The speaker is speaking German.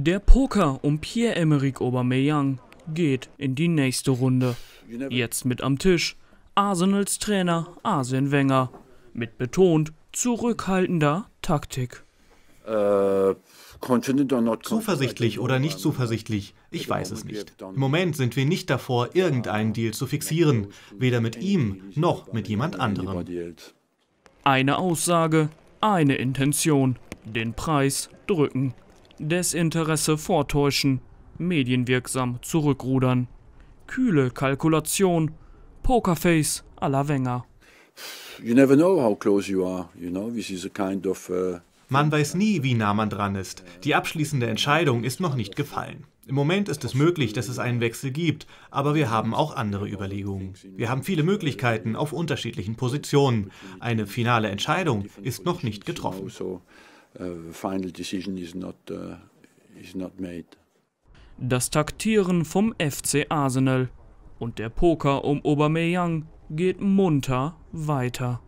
Der Poker um Pierre-Emerick Aubameyang geht in die nächste Runde. Jetzt mit am Tisch Arsenals Trainer Arsene Wenger mit betont zurückhaltender Taktik. zuversichtlich oder nicht zuversichtlich, ich weiß es nicht. Im Moment sind wir nicht davor, irgendeinen Deal zu fixieren, weder mit ihm noch mit jemand anderem. Eine Aussage, eine Intention, den Preis drücken. Desinteresse vortäuschen, medienwirksam zurückrudern. Kühle Kalkulation, Pokerface à la Wenger. You never know how close you are, you know, this is a kind of uh man weiß nie, wie nah man dran ist. Die abschließende Entscheidung ist noch nicht gefallen. Im Moment ist es möglich, dass es einen Wechsel gibt, aber wir haben auch andere Überlegungen. Wir haben viele Möglichkeiten auf unterschiedlichen Positionen. Eine finale Entscheidung ist noch nicht getroffen. Uh, final decision is not, uh, is not made. Das Taktieren vom FC Arsenal und der Poker um Aubameyang geht munter weiter.